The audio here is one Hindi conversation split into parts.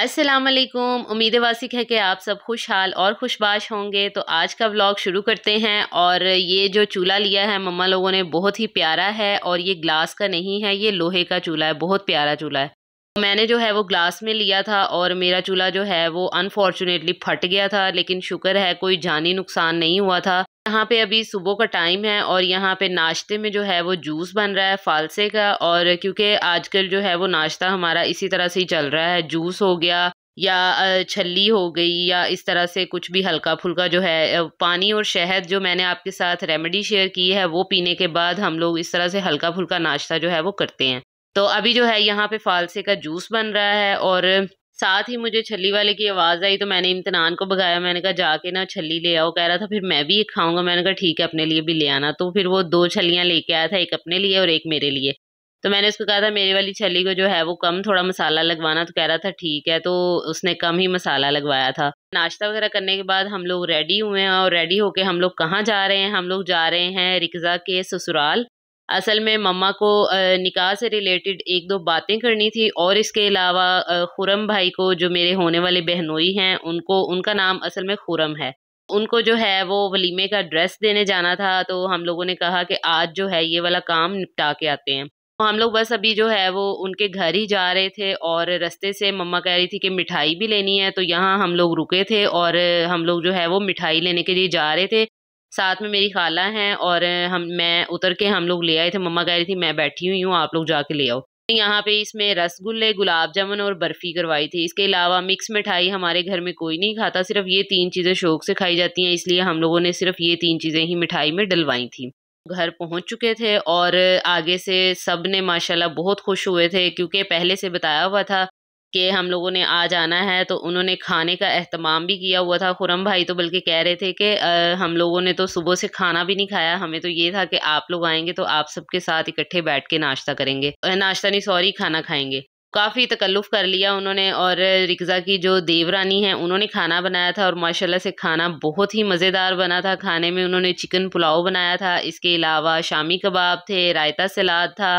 असलकुम उम्मीद वासिक है कि आप सब खुशहाल और खुशबाश होंगे तो आज का व्लॉग शुरू करते हैं और ये जो चूल्हा लिया है मम्मा लोगों ने बहुत ही प्यारा है और ये ग्लास का नहीं है ये लोहे का चूल्हा है बहुत प्यारा चूल्हा है तो मैंने जो है वो ग्लास में लिया था और मेरा चूल्हा जो है वो अनफॉर्चुनेटली फट गया था लेकिन शुक्र है कोई जानी नुकसान नहीं हुआ था यहाँ पे अभी सुबह का टाइम है और यहाँ पे नाश्ते में जो है वो जूस बन रहा है फालसे का और क्योंकि आजकल जो है वो नाश्ता हमारा इसी तरह से ही चल रहा है जूस हो गया या छली हो गई या इस तरह से कुछ भी हल्का फुल्का जो है पानी और शहद जो मैंने आपके साथ रेमेडी शेयर की है वो पीने के बाद हम लोग इस तरह से हल्का फुल्का नाश्ता जो है वो करते हैं तो अभी जो है यहाँ पे फालसे का जूस बन रहा है और साथ ही मुझे छली वाले की आवाज़ आई तो मैंने इम्तनान को भगाया मैंने कहा जाके ना छली ले आओ कह रहा था फिर मैं भी एक खाऊंगा मैंने कहा ठीक है अपने लिए भी ले आना तो फिर वो दो छलियाँ लेके आया था एक अपने लिए और एक मेरे लिए तो मैंने उसको कहा था मेरे वाली छली को जो है वो कम थोड़ा मसाला लगवाना तो कह रहा था ठीक है तो उसने कम ही मसाला लगवाया था नाश्ता वगैरह करने के बाद हम लोग रेडी हुए हैं और रेडी होके हम लोग कहाँ जा रहे हैं हम लोग जा रहे हैं रिक्ज़ा के ससुराल असल में मम्मा को निकाह से रिलेटेड एक दो बातें करनी थी और इसके अलावा खुरम भाई को जो मेरे होने वाले बहनोई हैं उनको उनका नाम असल में खुरम है उनको जो है वो वलीमे का ड्रेस देने जाना था तो हम लोगों ने कहा कि आज जो है ये वाला काम निपटा के आते हैं तो हम लोग बस अभी जो है वो उनके घर ही जा रहे थे और रास्ते से मम्मा कह रही थी कि मिठाई भी लेनी है तो यहाँ हम लोग रुके थे और हम लोग जो है वो मिठाई लेने के लिए जा रहे थे साथ में मेरी खाला हैं और हम मैं उतर के हम लोग ले आए थे मम्मा कह रही थी मैं बैठी हुई हूँ आप लोग जाके ले आओ यहाँ पे इसमें रसगुल्ले गुलाब जामुन और बर्फ़ी करवाई थी इसके अलावा मिक्स मिठाई हमारे घर में कोई नहीं खाता सिर्फ ये तीन चीज़ें शौक से खाई जाती हैं इसलिए हम लोगों ने सिर्फ ये तीन चीज़ें ही मिठाई में डलवाई थी घर पहुंच चुके थे और आगे से सब ने माशाल्लाह बहुत खुश हुए थे क्योंकि पहले से बताया हुआ था कि हम लोगों ने आज आना है तो उन्होंने खाने का अहतमाम भी किया हुआ था खुरम भाई तो बल्कि कह रहे थे कि हम लोगों ने तो सुबह से खाना भी नहीं खाया हमें तो ये था कि आप लोग आएंगे तो आप सबके साथ इकट्ठे बैठ के नाश्ता करेंगे नाश्ता नहीं सॉरी खाना खाएंगे काफ़ी तकल्लुफ़ कर लिया उन्होंने और रिक्ज़ा की जो देवरानी है उन्होंने खाना बनाया था और माशाल्लाह से खाना बहुत ही मज़ेदार बना था खाने में उन्होंने चिकन पुलाव बनाया था इसके अलावा शामी कबाब थे रायता सलाद था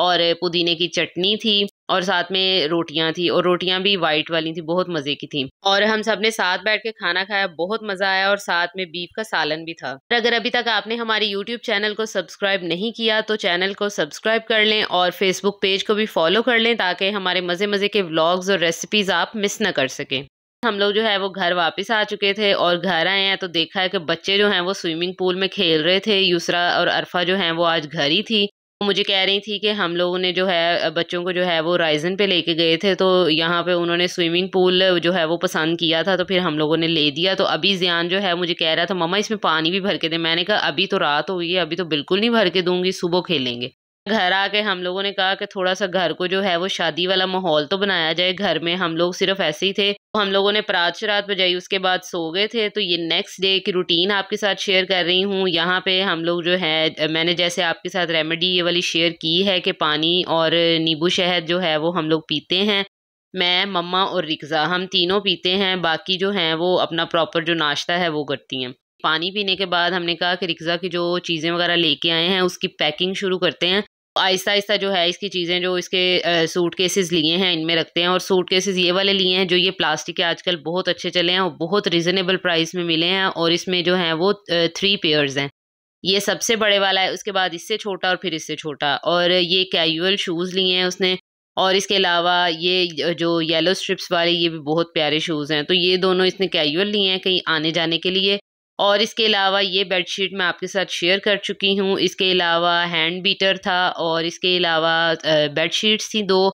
और पुदीने की चटनी थी और साथ में रोटियां थी और रोटियां भी वाइट वाली थी बहुत मज़े की थी और हम सब ने साथ बैठ के खाना खाया बहुत मज़ा आया और साथ में बीफ का सालन भी था अगर अभी तक आपने हमारे यूट्यूब चैनल को सब्सक्राइब नहीं किया तो चैनल को सब्सक्राइब कर लें और फेसबुक पेज को भी फॉलो कर लें ताकि हमारे मज़े मज़े के ब्लॉग्स और रेसिपीज़ आप मिस ना कर सकें हम लोग जो है वो घर वापस आ चुके थे और घर आए हैं तो देखा है कि बच्चे जो हैं वो स्विमिंग पूल में खेल रहे थे यूसरा और अरफा जो हैं वो आज घर ही थी मुझे कह रही थी कि हम लोगों ने जो है बच्चों को जो है वो राइजन पे लेके गए थे तो यहाँ पे उन्होंने स्विमिंग पूल जो है वो पसंद किया था तो फिर हम लोगों ने ले दिया तो अभी ज्यान जो है मुझे कह रहा था मम्मा इसमें पानी भी भर के दे मैंने कहा अभी तो रात हो गई है अभी तो बिल्कुल नहीं भर के दूंगी सुबह खेलेंगे घर आके हम लोगों ने कहा कि थोड़ा सा घर को जो है वो शादी वाला माहौल तो बनाया जाए घर में हम लोग सिर्फ ऐसे ही थे तो हम लोगों ने प्रात शरात बजाई उसके बाद सो गए थे तो ये नेक्स्ट डे की रूटीन आपके साथ शेयर कर रही हूँ यहाँ पे हम लोग जो है मैंने जैसे आपके साथ रेमेडी ये वाली शेयर की है कि पानी और नींबू शहद जो है वो हम लोग पीते हैं मैं मम्मा और रिक्ज़ा हम तीनों पीते हैं बाकी जो हैं वो अपना प्रॉपर जो नाश्ता है वो करती हैं पानी पीने के बाद हमने कहा कि रिक्ज़ा की जो चीज़ें वगैरह लेके आए हैं उसकी पैकिंग शुरू करते हैं आहिस्ता आहिस्ता जो है इसकी चीज़ें जो इसके सूट केसेस लिए हैं इनमें रखते हैं और सूट केसेस ये वाले लिए हैं जो ये प्लास्टिक के आजकल बहुत अच्छे चले हैं और बहुत रिजनेबल प्राइस में मिले हैं और इसमें जो हैं वो थ्री पेयर्स हैं ये सबसे बड़े वाला है उसके बाद इससे छोटा और फिर इससे छोटा और ये कैजुअल शूज़ लिए हैं उसने और इसके अलावा ये जो येलो स्ट्रिप्स वाले ये भी बहुत प्यारे शूज़ हैं तो ये दोनों इसने कैजुअल लिए हैं कहीं आने जाने के लिए और इसके अलावा ये बेडशीट मैं आपके साथ शेयर कर चुकी हूँ इसके अलावा हैंड बीटर था और इसके अलावा बेडशीट्स थी दो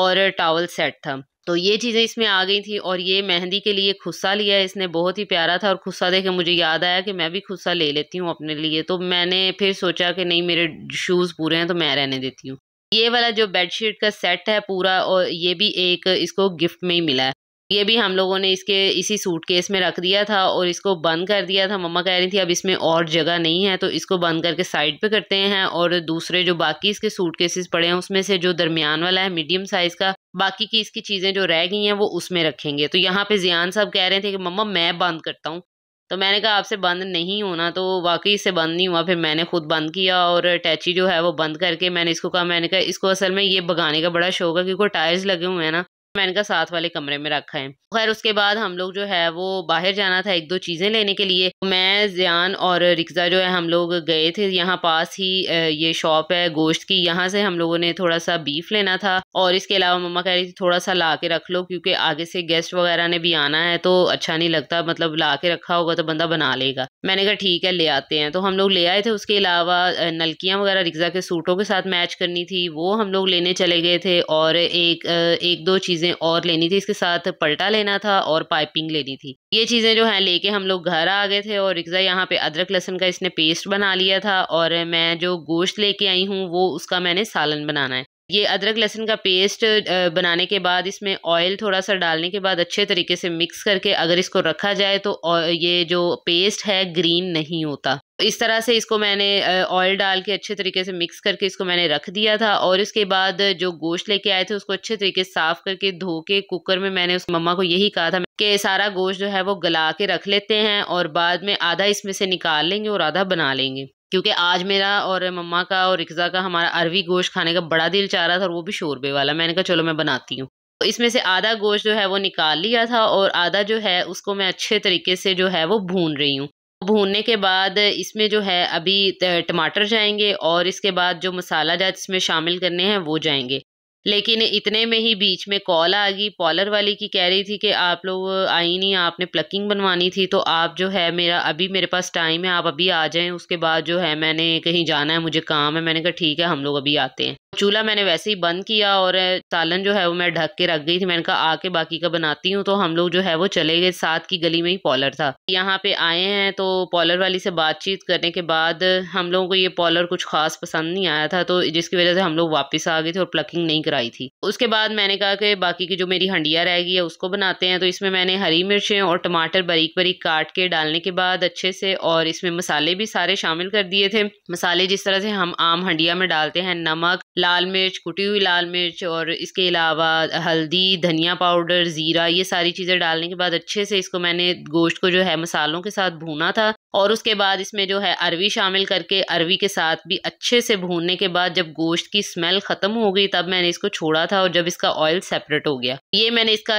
और टावल सेट था तो ये चीज़ें इसमें आ गई थी और ये मेहंदी के लिए खुस्सा लिया इसने बहुत ही प्यारा था और खुस्सा देखे मुझे याद आया कि मैं भी खुस्सा ले लेती हूँ अपने लिए तो मैंने फिर सोचा कि नहीं मेरे शूज़ पूरे हैं तो मैं रहने देती हूँ ये वाला जो बेडशीट का सेट है पूरा और ये भी एक इसको गिफ्ट में ही मिला है ये भी हम लोगों ने इसके इसी सूटकेस में रख दिया था और इसको बंद कर दिया था मम्मा कह रही थी अब इसमें और जगह नहीं है तो इसको बंद करके साइड पे करते हैं और दूसरे जो बाकी इसके सूटकेसेस पड़े हैं उसमें से जो दरमियान वाला है मीडियम साइज़ का बाकी की इसकी चीज़ें जो रह गई हैं वो उसमें रखेंगे तो यहाँ पे जियान साहब कह रहे थे कि मम्मा मैं बंद करता हूँ तो मैंने कहा आपसे बंद नहीं होना तो वाकई इससे बंद नहीं हुआ फिर मैंने खुद बंद किया और अटैची जो है वो बंद करके मैंने इसको कहा मैंने कहा इसको असल में ये भगाने का बड़ा शौक है क्योंकि टायर्स लगे हुए हैं ना मैंने कहा साथ वाले कमरे में रखा है खैर उसके बाद हम लोग जो है वो बाहर जाना था एक दो चीज़ें लेने के लिए मैं जियान और रिक्जा जो है हम लोग गए थे यहाँ पास ही ये शॉप है गोश्त की यहाँ से हम लोगों ने थोड़ा सा बीफ लेना था और इसके अलावा मम्मा कह रही थी थोड़ा सा ला के रख लो क्योंकि आगे से गेस्ट वगैरह ने भी आना है तो अच्छा नहीं लगता मतलब ला के रखा होगा तो बंदा बना लेगा मैंने कहा ठीक है ले आते हैं तो हम लोग ले आए थे उसके अलावा नलकियां वगैरह रिक्जा के सूटों के साथ मैच करनी थी वो हम लोग लेने चले गए थे और एक एक दो चीज़ें चीज़ें और लेनी थी इसके साथ पलटा लेना था और पाइपिंग लेनी थी ये चीज़ें जो हैं लेके हम लोग घर आ गए थे और रिक्ज़ा यहाँ पे अदरक लहसुन का इसने पेस्ट बना लिया था और मैं जो गोश्त लेके आई हूँ वो उसका मैंने सालन बनाना है ये अदरक लहसुन का पेस्ट बनाने के बाद इसमें ऑयल थोड़ा सा डालने के बाद अच्छे तरीके से मिक्स करके अगर इसको रखा जाए तो ये जो पेस्ट है ग्रीन नहीं होता इस तरह से इसको मैंने ऑयल डाल के अच्छे तरीके से मिक्स करके इसको मैंने रख दिया था और इसके बाद जो गोश्त लेके आए थे उसको अच्छे तरीके से साफ करके धो के कुकर में मैंने उस मम्मा को यही कहा था कि सारा गोश्त जो है वो गला के रख लेते हैं और बाद में आधा इसमें से निकाल लेंगे और आधा बना लेंगे क्योंकि आज मेरा और मम्मा का और रिक्ज़ा का हमारा अरवी गोश्त खाने का बड़ा दिल चाह रहा था और वो भी शोरबे वाला मैंने कहा चलो मैं बनाती हूँ तो इसमें से आधा गोश्त जो है वो निकाल लिया था और आधा जो है उसको मैं अच्छे तरीके से जो है वो भून रही हूँ भूनने के बाद इसमें जो है अभी टमाटर जाएंगे और इसके बाद जो मसाला जात इसमें शामिल करने हैं वो जाएंगे लेकिन इतने में ही बीच में कॉल आ गई पॉलर वाली की कह रही थी कि आप लोग आई नहीं आपने प्लकिंग बनवानी थी तो आप जो है मेरा अभी मेरे पास टाइम है आप अभी आ जाएं उसके बाद जो है मैंने कहीं जाना है मुझे काम है मैंने कहा ठीक है हम लोग अभी आते हैं चूल्हा मैंने वैसे ही बंद किया और सालन जो है वो मैं ढक के रख गई थी मैंने कहा आके बाकी का बनाती हूँ तो हम लोग जो है वो चले गए साथ की गली में ही पॉलर था यहाँ पे आए हैं तो पॉलर वाली से बातचीत करने के बाद हम लोगों को ये पॉलर कुछ खास पसंद नहीं आया था तो जिसकी वजह से हम लोग वापस आ गए थे और प्लकिंग नहीं कराई थी उसके बाद मैंने कहा कि बाकी की जो मेरी हंडिया रह गई है उसको बनाते हैं तो इसमें मैंने हरी मिर्चें और टमाटर बारीक बारीक काट के डालने के बाद अच्छे से और इसमें मसाले भी सारे शामिल कर दिए थे मसाले जिस तरह से हम आम हंडिया में डालते हैं नमक लाल मिर्च कुटी हुई लाल मिर्च और इसके अलावा हल्दी धनिया पाउडर ज़ीरा ये सारी चीज़ें डालने के बाद अच्छे से इसको मैंने गोश्त को जो है मसालों के साथ भूना था और उसके बाद इसमें जो है अरवी शामिल करके अरवी के साथ भी अच्छे से भूनने के बाद जब गोश्त की स्मेल ख़त्म हो गई तब मैंने इसको छोड़ा था और जब इसका ऑयल सेपरेट हो गया ये मैंने इसका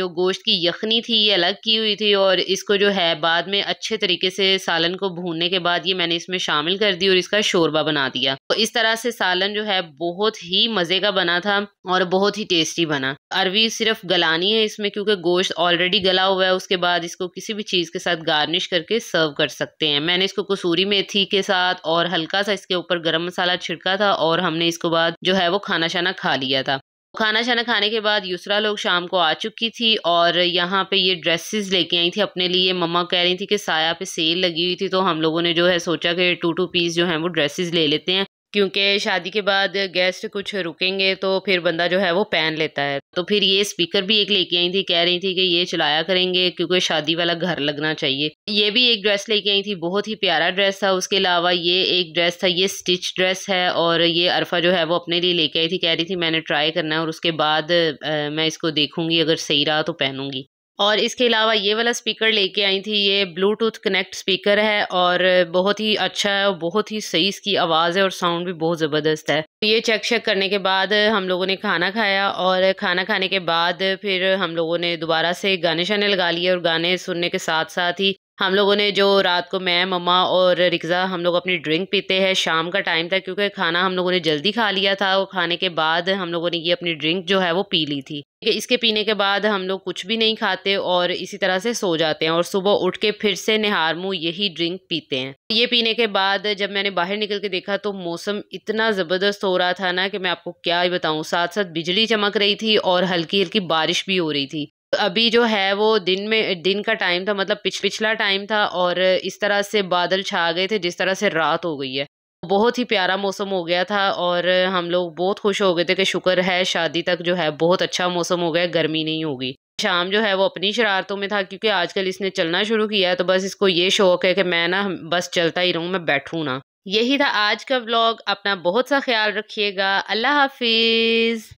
जो गोश्त की यखनी थी ये अलग की हुई थी और इसको जो है बाद में अच्छे तरीके से सालन को भूनने के बाद ये मैंने इसमें शामिल कर दी और इसका शोरबा बना दिया तो इस तरह से सालन जो है बहुत ही मज़े का बना था और बहुत ही टेस्टी बना अरवी सिर्फ गलानी है इसमें क्योंकि गोश्त ऑलरेडी गला हुआ है उसके बाद इसको किसी भी चीज़ के साथ गार्निश करके सर्व कर सकते हैं मैंने इसको कसूरी मेथी के साथ और हल्का सा इसके ऊपर गर्म मसाला छिड़का था और हमने इसको बाद जो है वो खाना शाना खा लिया था खाना शाना खाने के बाद यूसरा लोग शाम को आ चुकी थी और यहाँ पे ये ड्रेसेस लेके आई थी अपने लिए मम्मा कह रही थी कि साया पे सेल लगी हुई थी तो हम लोगों ने जो है सोचा कि टू टू पीस जो है वो ड्रेसेस ले लेते हैं क्योंकि शादी के बाद गेस्ट कुछ रुकेंगे तो फिर बंदा जो है वो पहन लेता है तो फिर ये स्पीकर भी एक लेके आई थी कह रही थी कि ये चलाया करेंगे क्योंकि शादी वाला घर लगना चाहिए ये भी एक ड्रेस लेके आई थी बहुत ही प्यारा ड्रेस था उसके अलावा ये एक ड्रेस था ये स्टिच ड्रेस है और ये अरफा जो है वो अपने लिए लेके आई थी कह रही थी मैंने ट्राई करना है और उसके बाद आ, मैं इसको देखूंगी अगर सही रहा तो पहनूंगी और इसके अलावा ये वाला स्पीकर लेके आई थी ये ब्लूटूथ कनेक्ट स्पीकर है और बहुत ही अच्छा है और बहुत ही सही इसकी आवाज़ है और साउंड भी बहुत ज़बरदस्त है ये चेक शेक करने के बाद हम लोगों ने खाना खाया और खाना खाने के बाद फिर हम लोगों ने दोबारा से गाने शाने लगा लिए और गाने सुनने के साथ साथ ही हम लोगों ने जो रात को मैं ममा और रिक्ज़ा हम लोग अपनी ड्रिंक पीते हैं शाम का टाइम था क्योंकि खाना हम लोगों ने जल्दी खा लिया था और खाने के बाद हम लोगों ने ये अपनी ड्रिंक जो है वो पी ली थी इसके पीने के बाद हम लोग कुछ भी नहीं खाते और इसी तरह से सो जाते हैं और सुबह उठ के फिर से निहार मुँह यही ड्रिंक पीते हैं ये पीने के बाद जब मैंने बाहर निकल के देखा तो मौसम इतना ज़बरदस्त हो रहा था ना कि मैं आपको क्या ही बताऊँ साथ साथ बिजली चमक रही थी और हल्की हल्की बारिश भी हो रही थी अभी जो है वो दिन में दिन का टाइम था मतलब पिछ पिछला टाइम था और इस तरह से बादल छा गए थे जिस तरह से रात हो गई है बहुत ही प्यारा मौसम हो गया था और हम लोग बहुत खुश हो गए थे कि शुक्र है शादी तक जो है बहुत अच्छा मौसम हो गया गर्मी नहीं होगी शाम जो है वो अपनी शरारतों में था क्योंकि आजकल इसने चलना शुरू किया है तो बस इसको ये शौक है कि मैं ना बस चलता ही रहूँ मैं बैठूँ ना यही था आज का ब्लॉग अपना बहुत सा ख्याल रखिएगा अल्लाह हाफिज़